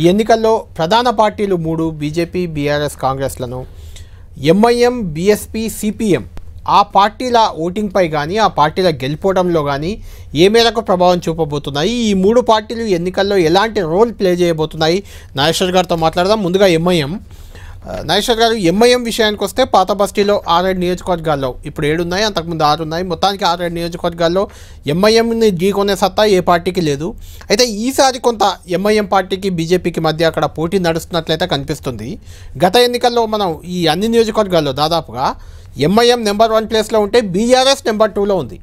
ఈ ఎన్నికల్లో ప్రధాన పార్టీలు మూడు బీజేపీ బీఆర్ఎస్ కాంగ్రెస్లను ఎంఐఎం బీఎస్పీ సిపిఎం ఆ పార్టీల ఓటింగ్పై కానీ ఆ పార్టీల గెలిపోవడంలో కానీ ఏ మేరకు ప్రభావం చూపబోతున్నాయి ఈ మూడు పార్టీలు ఎన్నికల్లో ఎలాంటి రోల్ ప్లే చేయబోతున్నాయి నాగేశ్వర్ గారితో మాట్లాడదాం ముందుగా ఎంఐఎం నైషర్ గారు ఎంఐఎం విషయానికి వస్తే పాత బస్తీలో ఆరేడు నియోజకవర్గాల్లో ఇప్పుడు ఏడు ఉన్నాయి అంతకుముందు ఆరు ఉన్నాయి మొత్తానికి ఆరేడు నియోజకవర్గాల్లో ఎంఐఎంని ఢీకొనే సత్తా ఏ పార్టీకి లేదు అయితే ఈసారి కొంత ఎంఐఎం పార్టీకి బీజేపీకి మధ్య అక్కడ పోటీ నడుస్తున్నట్లయితే కనిపిస్తుంది గత ఎన్నికల్లో మనం ఈ అన్ని నియోజకవర్గాల్లో దాదాపుగా ఎంఐఎం నెంబర్ వన్ ప్లేస్లో ఉంటే బీఆర్ఎస్ నెంబర్ టూలో ఉంది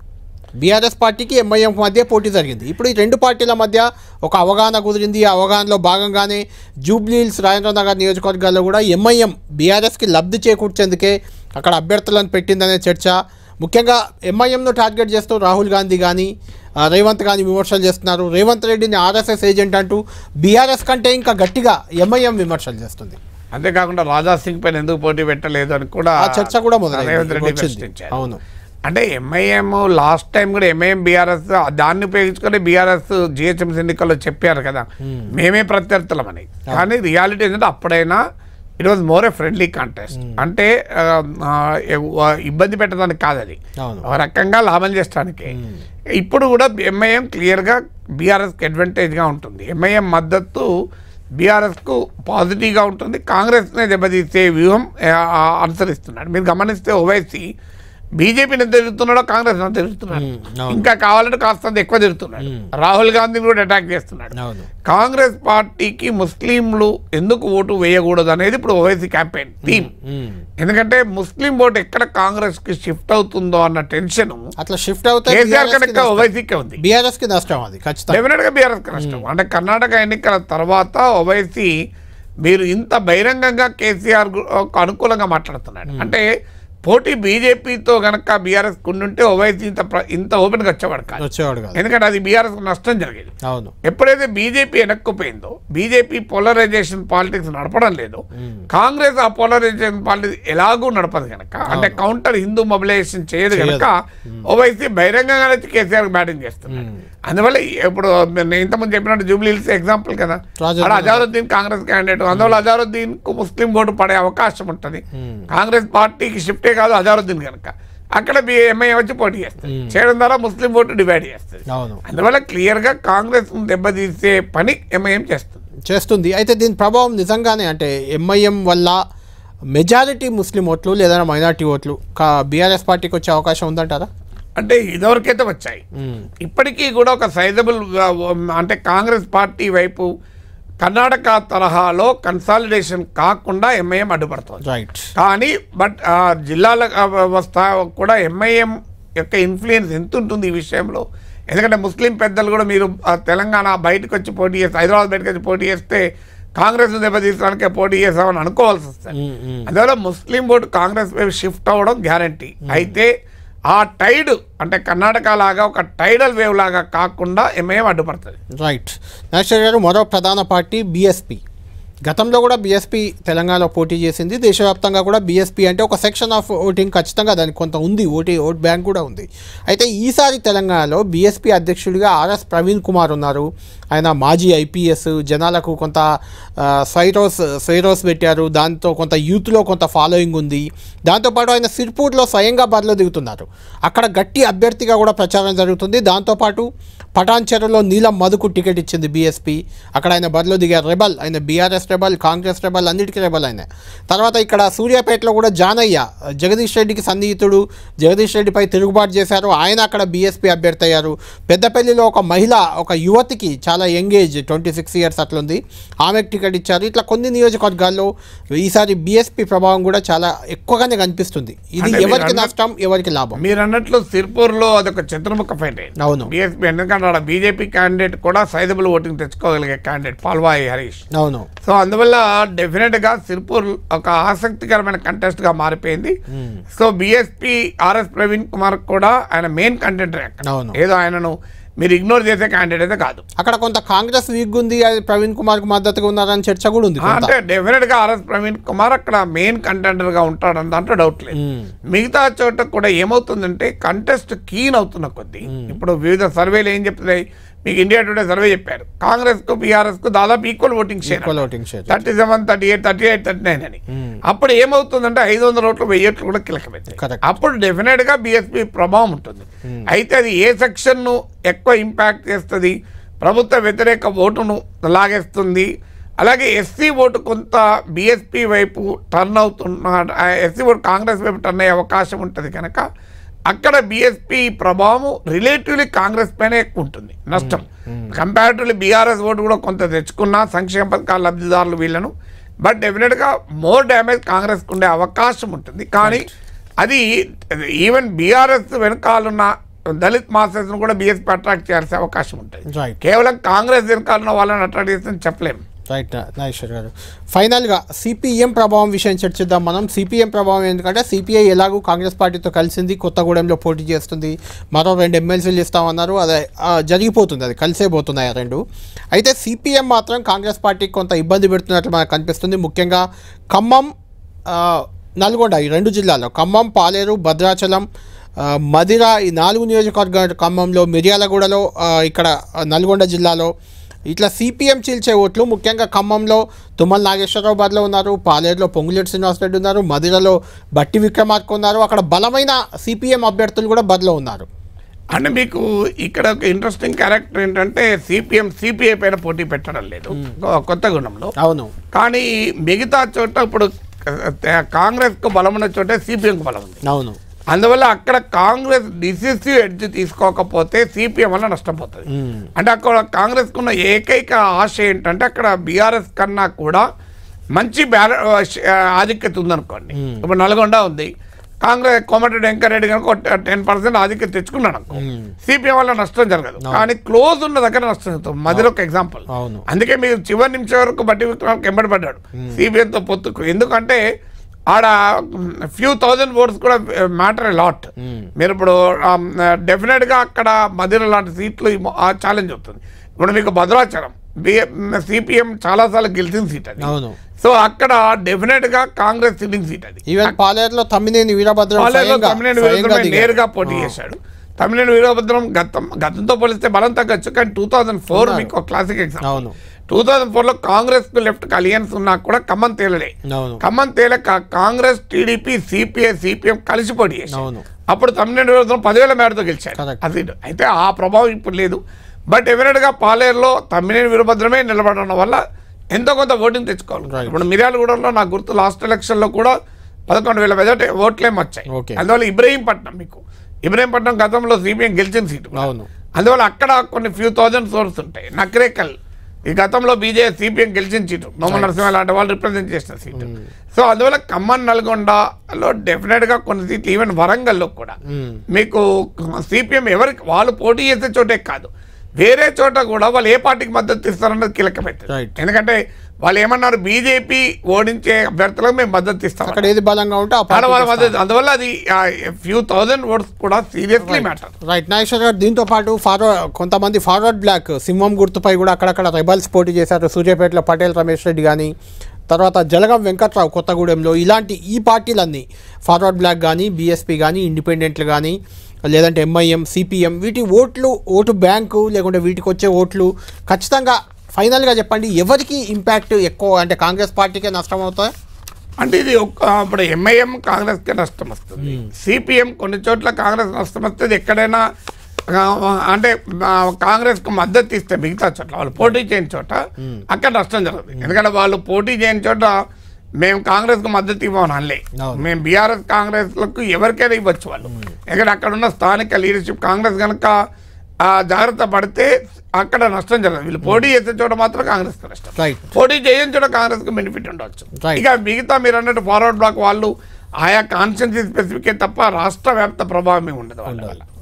బీఆర్ఎస్ పార్టీకి ఎంఐఎం మధ్య పోటీ జరిగింది ఇప్పుడు ఈ రెండు పార్టీల మధ్య ఒక అవగాహన కుదిరింది ఆ అవగాహనలో భాగంగానే జూబ్లీహిల్స్ నగర్ నియోజకవర్గాల్లో కూడా ఎంఐఎం బీఆర్ఎస్కి లబ్ధి చేకూర్చేందుకే అక్కడ అభ్యర్థులను పెట్టిందనే చర్చ ముఖ్యంగా ఎంఐఎంను టార్గెట్ చేస్తూ రాహుల్ గాంధీ కానీ రేవంత్ కానీ విమర్శలు చేస్తున్నారు రేవంత్ రెడ్డిని ఆర్ఎస్ఎస్ ఏజెంట్ అంటూ బీఆర్ఎస్ కంటే ఇంకా గట్టిగా ఎంఐఎం విమర్శలు చేస్తుంది అంతేకాకుండా రాజాసింగ్ సింగ్ పైన ఎందుకు పోటీ పెట్టలేదు అని కూడా చర్చ కూడా రేవంత్ రెడ్డి అవును అంటే ఎంఐఎం లాస్ట్ టైం కూడా ఎంఐఎం బీఆర్ఎస్ దాన్ని ఉపయోగించుకొని బీఆర్ఎస్ జిహెచ్ఎంసీ ఎన్నికల్లో చెప్పారు కదా hmm. మేమే ప్రత్యర్థులం అని కానీ రియాలిటీ ఏంటంటే అప్పుడైనా it was more a friendly contest అంటే ఇబ్బంది పెట్టడానికి కాదు అది ఒక రకంగా లాభం చేసడానికి hmm. ఇప్పుడు కూడా ఎంఐఎం క్లియర్గా బీఆర్ఎస్కి అడ్వాంటేజ్గా ఉంటుంది ఎంఐఎం మద్దతు బీఆర్ఎస్కు పాజిటివ్గా ఉంటుంది కాంగ్రెస్నే దెబ్బతీసే వ్యూహం అనుసరిస్తున్నాడు మీరు గమనిస్తే ఓవైసీ బీజేపీని ఎంత తిరుగుతున్నాడో కాంగ్రెస్ ఎంత తిరుగుతున్నాడు ఇంకా కావాలంటే కాస్తంత ఎక్కువ తిరుగుతున్నాడు రాహుల్ గాంధీని కూడా అటాక్ చేస్తున్నాడు కాంగ్రెస్ పార్టీకి ముస్లింలు ఎందుకు ఓటు వేయకూడదు అనేది ఇప్పుడు ఓవైసీ క్యాంపెయిన్ థీమ్ ఎందుకంటే ముస్లిం ఓటు ఎక్కడ కాంగ్రెస్ కి షిఫ్ట్ అవుతుందో అన్న టెన్షన్ అట్లా షిఫ్ట్ కేసీఆర్ ఉంది బీఆర్ఎస్ కి నష్టం అది కి అంటే కర్ణాటక ఎన్నికల తర్వాత ఓవైసీ మీరు ఇంత బహిరంగంగా కేసీఆర్ అనుకూలంగా మాట్లాడుతున్నాడు అంటే పోటీ బీజేపీతో కనుక బీఆర్ఎస్ ఉంటే ఓవైసీ ఇంత ఇంత గా వచ్చేవాడు కాదు వచ్చేవాడు కాదు ఎందుకంటే అది బీఆర్ఎస్ నష్టం జరిగేది అవును ఎప్పుడైతే బీజేపీ వెనక్కుపోయిందో బీజేపీ పోలరైజేషన్ పాలిటిక్స్ నడపడం లేదు కాంగ్రెస్ ఆ పోలరైజేషన్ పాలిటిక్స్ ఎలాగూ నడపదు కనుక అంటే కౌంటర్ హిందూ మొబిలైజేషన్ చేయదు కనుక ఓవైసీ బహిరంగంగా వచ్చి కేసీఆర్ బ్యాటింగ్ చేస్తున్నారు అందువల్ల ఇప్పుడు నేను ఇంతకుముందు చెప్పినట్టు జూబ్లీ హిల్స్ ఎగ్జాంపుల్ కదా అక్కడ అజారుద్దీన్ కాంగ్రెస్ క్యాండిడేట్ అందువల్ల అజారుద్దీన్ కు ముస్లిం ఓటు పడే అవకాశం ఉంటుంది కాంగ్రెస్ పార్టీకి షిఫ్ట్ ఒకటే కాదు అజారుద్దీన్ కనుక అక్కడ ఎంఐ వచ్చి పోటీ చేస్తుంది చేయడం ద్వారా ముస్లిం ఓటు డివైడ్ చేస్తుంది అందువల్ల క్లియర్గా కాంగ్రెస్ దెబ్బతీసే పని ఎంఐఎం చేస్తుంది చేస్తుంది అయితే దీని ప్రభావం నిజంగానే అంటే ఎంఐఎం వల్ల మెజారిటీ ముస్లిం ఓట్లు లేదా మైనార్టీ ఓట్లు బీఆర్ఎస్ పార్టీకి వచ్చే అవకాశం ఉందంటారా అంటే ఇదివరకైతే వచ్చాయి ఇప్పటికీ కూడా ఒక సైజబుల్ అంటే కాంగ్రెస్ పార్టీ వైపు కర్ణాటక తరహాలో కన్సాలిడేషన్ కాకుండా ఎంఐఎం అడ్డుపడుతుంది కానీ బట్ జిల్లాల వ్యవస్థ కూడా ఎంఐఎం యొక్క ఇన్ఫ్లుయెన్స్ ఎంత ఉంటుంది ఈ విషయంలో ఎందుకంటే ముస్లిం పెద్దలు కూడా మీరు తెలంగాణ బయటకు వచ్చి పోటీ చేస్తే హైదరాబాద్ బయటకు వచ్చి పోటీ చేస్తే కాంగ్రెస్ దెబ్బతీసడానికే పోటీ చేసామని అనుకోవాల్సి వస్తుంది mm, mm. అందువల్ల ముస్లిం ఓటు కాంగ్రెస్ వైపు షిఫ్ట్ అవ్వడం గ్యారంటీ mm. అయితే ఆ టైడ్ అంటే కర్ణాటక లాగా ఒక టైడల్ వేవ్ లాగా కాకుండా ఎంఐఎం అడ్డుపడుతుంది రైట్ నాగేశ్వర గారు మరో ప్రధాన పార్టీ బీఎస్పీ గతంలో కూడా బీఎస్పీ తెలంగాణలో పోటీ చేసింది దేశవ్యాప్తంగా కూడా బీఎస్పీ అంటే ఒక సెక్షన్ ఆఫ్ ఓటింగ్ ఖచ్చితంగా దానికి కొంత ఉంది ఓటీ ఓట్ బ్యాంక్ కూడా ఉంది అయితే ఈసారి తెలంగాణలో బీఎస్పీ అధ్యక్షుడిగా ఆర్ఎస్ ప్రవీణ్ కుమార్ ఉన్నారు ఆయన మాజీ ఐపీఎస్ జనాలకు కొంత సైరోస్ సైరోస్ పెట్టారు దాంతో కొంత యూత్లో కొంత ఫాలోయింగ్ ఉంది దాంతోపాటు ఆయన సిర్పూర్లో స్వయంగా బరిలో దిగుతున్నారు అక్కడ గట్టి అభ్యర్థిగా కూడా ప్రచారం జరుగుతుంది దాంతోపాటు చెరలో నీలం మధుకు టికెట్ ఇచ్చింది బీఎస్పీ అక్కడ ఆయన బరిలో దిగారు రెబల్ ఆయన బీఆర్ఎస్ రెబల్ కాంగ్రెస్ రెబల్ అన్నిటికీ రెబల్ ఆయన తర్వాత ఇక్కడ సూర్యాపేటలో కూడా జానయ్య జగదీష్ రెడ్డికి సన్నిహితుడు జగదీష్ రెడ్డిపై తిరుగుబాటు చేశారు ఆయన అక్కడ బీఎస్పీ అభ్యర్థి అయ్యారు పెద్దపల్లిలో ఒక మహిళ ఒక యువతికి చాలా young age twenty six years అట్లుంది ఆమెకు టికెట్ ఇచ్చారు ఇట్లా కొన్ని నియోజకవర్గాల్లో ఈసారి బీఎస్పీ ప్రభావం కూడా చాలా ఎక్కువగానే కనిపిస్తుంది ఇది ఎవరికి నష్టం ఎవరికి లాభం మీరు అన్నట్లు సిర్పూర్లో అదొక చిత్రముఖ ఫైట్ అవును బీఎస్పీ ఎందుకంటే బీజేపీ క్యాండిడేట్ కూడా సైజబుల్ ఓటింగ్ తెచ్చుకోగలిగే క్యాండిడేట్ పాల్వాయి హరీష్ అవును సో అందువల్ల డెఫినెట్గా సిర్పూర్ ఒక ఆసక్తికరమైన కంటెస్ట్గా మారిపోయింది hmm. So BSP RS Praveen Kumar కూడా ఆయన మెయిన్ కంటెంట్ ఏదో ఆయనను మీరు ఇగ్నోర్ చేసే క్యాండిడేట్ అయితే కాదు అక్కడ కొంత కాంగ్రెస్ వీక్ ఉంది ప్రవీణ్ కుమార్ కు మద్దతుగా ఉన్నారని చర్చ కూడా ఉంది అంటే డెఫినెట్ గా ఆర్ఎస్ ప్రవీణ్ కుమార్ అక్కడ మెయిన్ కంటెండర్ గా ఉంటాడని దాంట్లో డౌట్ లేదు hmm. మిగతా చోట కూడా ఏమవుతుందంటే కంటెస్ట్ కీన్ అవుతున్న కొద్దీ hmm. ఇప్పుడు వివిధ సర్వేలు ఏం చెప్తున్నాయి మీకు ఇండియా టుడే సర్వే చెప్పారు కాంగ్రెస్కు కు దాదాపు equal voting share voting share thirty seven thirty eight thirty eight thirty nine అని hmm. అప్పుడు ఏమవుతుందంటే ఐదు వందల ఓట్లు వెయ్యి ఓట్లు కూడా కీలకమైంది అప్పుడు డెఫినెట్గా బీఎస్పీ ప్రభావం ఉంటుంది hmm. అయితే అది ఏ సెక్షన్ను ఎక్కువ ఇంపాక్ట్ చేస్తుంది ప్రభుత్వ వ్యతిరేక ఓటును లాగేస్తుంది అలాగే ఎస్సీ ఓటు కొంత బీఎస్పీ వైపు టర్న్ అవుతున్న ఎస్సీ ఓటు కాంగ్రెస్ వైపు టర్న్ అయ్యే అవకాశం ఉంటుంది కనుక అక్కడ బీఎస్పీ ప్రభావం రిలేటివ్లీ కాంగ్రెస్ పైన ఎక్కువ ఉంటుంది నష్టం comparatively hmm, hmm. BRS vote కూడా కొంత తెచ్చుకున్న సంక్షేమ పథకాల లబ్ధిదారులు వీళ్ళను బట్ డెఫినెట్గా మోర్ డ్యామేజ్ కాంగ్రెస్కి ఉండే అవకాశం ఉంటుంది కానీ అది ఈవెన్ బీఆర్ఎస్ వెనకాలన్న దళిత్ మాసెస్ను కూడా బీఎస్పీ అట్రాక్ట్ చేయాల్సిన అవకాశం ఉంటుంది కేవలం కాంగ్రెస్ వెనకాలన్న వాళ్ళని అట్రాక్ట్ చేస్తుందని చెప్పలేము రైట్ నాగేశ్వర్ గారు ఫైనల్గా సిపిఎం ప్రభావం విషయం చర్చిద్దాం మనం సిపిఎం ప్రభావం ఎందుకంటే సిపిఐ ఎలాగూ కాంగ్రెస్ పార్టీతో కలిసింది కొత్తగూడెంలో పోటీ చేస్తుంది మరో రెండు ఎమ్మెల్సీలు చేస్తామన్నారు అది జరిగిపోతుంది అది కలిసే పోతున్నాయి రెండు అయితే సిపిఎం మాత్రం కాంగ్రెస్ పార్టీకి కొంత ఇబ్బంది పెడుతున్నట్లు మనకు కనిపిస్తుంది ముఖ్యంగా ఖమ్మం నల్గొండ ఈ రెండు జిల్లాల్లో ఖమ్మం పాలేరు భద్రాచలం మదిర ఈ నాలుగు నియోజకవర్గ ఖమ్మంలో మిర్యాలగూడలో ఇక్కడ నల్గొండ జిల్లాలో ఇట్లా సిపిఎం చీల్చే ఓట్లు ముఖ్యంగా ఖమ్మంలో తుమ్మల బదిలో ఉన్నారు పాలేరులో పొంగులేటి శ్రీనివాసరెడ్డి ఉన్నారు మధురలో బట్టి విక్రమార్క ఉన్నారు అక్కడ బలమైన సిపిఎం అభ్యర్థులు కూడా బదిలో ఉన్నారు అంటే మీకు ఇక్కడ ఒక ఇంట్రెస్టింగ్ క్యారెక్టర్ ఏంటంటే సిపిఎం సిపిఐ పైన పోటీ పెట్టడం లేదు కొత్త గుణంలో అవును కానీ మిగతా చోట ఇప్పుడు కాంగ్రెస్కు బలం ఉన్న చోటే సిపిఎంకు బలం ఉంది అవును అందువల్ల అక్కడ కాంగ్రెస్ డిసిసివ్ ఎడ్జ్ తీసుకోకపోతే సిపిఎం వల్ల నష్టపోతుంది అంటే అక్కడ కాంగ్రెస్కు ఉన్న ఏకైక ఆశ ఏంటంటే అక్కడ బీఆర్ఎస్ కన్నా కూడా మంచి బ్యాల ఆధిక్యత ఉందనుకోండి ఇప్పుడు నల్గొండ ఉంది కాంగ్రెస్ కోమటి వెంకరెడ్డి కనుక టెన్ పర్సెంట్ ఆధిక్యత తెచ్చుకున్నాడు అనుకో సిపిఎం వల్ల నష్టం జరగదు కానీ క్లోజ్ ఉన్న దగ్గర నష్టం జరుగుతుంది మధ్యలో ఒక ఎగ్జాంపుల్ అందుకే మీరు చివరి నిమిషం వరకు బట్టి విక్రమానికి వెంబడి పడ్డాడు సిపిఎంతో పొత్తుకు ఎందుకంటే ఆడ ఫ్యూ థౌజండ్ ఓట్స్ కూడా మ్యాటర్ లాట్ మీరు ఇప్పుడు డెఫినెట్గా అక్కడ మదిర లాంటి సీట్లు ఛాలెంజ్ అవుతుంది ఇప్పుడు మీకు భద్రాచలం సిపిఎం చాలాసార్లు గెలిచిన సీట్ అది సో అక్కడ డెఫినెట్ గా కాంగ్రెస్ సిట్టింగ్ సీట్ అది పాలేరులో తమ్మినేని వీరభద్రం నేరుగా పోటీ చేశాడు తమిళనాడు వీరభద్రం గతం గతంతో పోలిస్తే బలం తగ్గచ్చు కానీ టూ థౌజండ్ ఫోర్ మీకు క్లాసిక్ ఎగ్జామ్ టూ థౌజండ్ ఫోర్లో కాంగ్రెస్కు లెఫ్ట్ అలియన్స్ ఉన్నా కూడా ఖమ్మం తేలలే ఖమ్మం తేలక కాంగ్రెస్ టీడీపీ సిపిఐ సిపిఎం కలిసి పడి అప్పుడు తమిళనాడు ప్రభుత్వం పదివేల మేడతో గెలిచారు అది అయితే ఆ ప్రభావం ఇప్పుడు లేదు బట్ గా పాలేరులో తమిళనాడు వీరభద్రమే నిలబడడం వల్ల ఎంతో కొంత ఓటింగ్ తెచ్చుకోవాలి ఇప్పుడు మిర్యాలగూడలో నాకు గుర్తు లాస్ట్ లో కూడా పదకొండు వేల మెజార్టీ ఓట్లేం వచ్చాయి అందువల్ల ఇబ్రహీంపట్నం మీకు ఇబ్రహీంపట్నం గతంలో సిపిఎం గెలిచిన సీటు అవును అందువల్ల అక్కడ కొన్ని ఫ్యూ థౌజండ్ సోర్స్ ఉంటాయి నక్రేకల్ ఈ గతంలో బీజే సిపిఎం గెలిచిన సీటు నోమ నరసింహ లాంటి వాళ్ళు రిప్రజెంట్ చేసిన సీటు సో అందువల్ల ఖమ్మం నల్గొండలో డెఫినెట్గా కొన్ని సీట్లు ఈవెన్ వరంగల్లో కూడా hmm. మీకు సిపిఎం ఎవరికి వాళ్ళు పోటీ చేసే చోటే కాదు వేరే చోట కూడా వాళ్ళు ఏ పార్టీకి మద్దతు ఇస్తారన్నది కీలకమైతుంది ఎందుకంటే వాళ్ళు ఏమన్నారు బీజేపీ ఓడించే అభ్యర్థులకు మేము మద్దతు ఇస్తాం అక్కడ ఏది బలంగా ఉంటే వాళ్ళ మద్దతు అందువల్ల అది ఫ్యూ థౌజండ్ ఓట్స్ కూడా సీరియస్లీ మ్యాటర్ రైట్ నాగేశ్వర్ గారు దీంతో పాటు ఫార్వర్డ్ కొంతమంది ఫార్వర్డ్ బ్లాక్ సింహం గుర్తుపై కూడా అక్కడక్కడ రైబల్స్ పోటీ చేశారు సూర్యాపేటలో పటేల్ రమేష్ రెడ్డి కానీ తర్వాత జలగం వెంకట్రావు కొత్తగూడెంలో ఇలాంటి ఈ పార్టీలన్నీ ఫార్వర్డ్ బ్లాక్ కానీ బీఎస్పీ కానీ ఇండిపెండెంట్లు కానీ లేదంటే ఎంఐఎం సిపిఎం వీటి ఓట్లు ఓటు బ్యాంకు లేకుంటే వీటికి వచ్చే ఓట్లు ఖచ్చితంగా ఫైనల్గా చెప్పండి ఎవరికి ఇంపాక్ట్ ఎక్కువ అంటే కాంగ్రెస్ పార్టీకే నష్టం అవుతాయి అంటే ఇది ఒక్క ఇప్పుడు ఎంఐఎం కాంగ్రెస్కే నష్టం వస్తుంది సిపిఎం hmm. కొన్ని చోట్ల కాంగ్రెస్ నష్టం వస్తుంది ఎక్కడైనా అంటే కాంగ్రెస్కు మద్దతు ఇస్తే మిగతా చోట్ల వాళ్ళు పోటీ చేయని చోట hmm. అక్కడ నష్టం జరుగుతుంది ఎందుకంటే వాళ్ళు పోటీ చేయని చోట మేము కాంగ్రెస్కు మద్దతు ఇవ్వం అనలే మేము బీఆర్ఎస్ కాంగ్రెస్లకు ఎవరికైనా ఇవ్వచ్చు వాళ్ళు hmm. ఎందుకంటే అక్కడ ఉన్న స్థానిక లీడర్షిప్ కాంగ్రెస్ కనుక ఆ జాగ్రత్త పడితే అక్కడ నష్టం జరగదు వీళ్ళు పోటీ hmm. చేసే చోట మాత్రం కాంగ్రెస్కి నష్టం పోటీ చేయని చోట కాంగ్రెస్కి బెనిఫిట్ ఉండవచ్చు ఇక మిగతా మీరు అన్నట్టు ఫార్వర్డ్ బ్లాక్ వాళ్ళు ఆయా కాన్స్టిట్యూన్సీ స్పెసిఫికే తప్ప రాష్ట్ర వ్యాప్త ప్రభావం ఉండదు వాళ్ళ వల్ల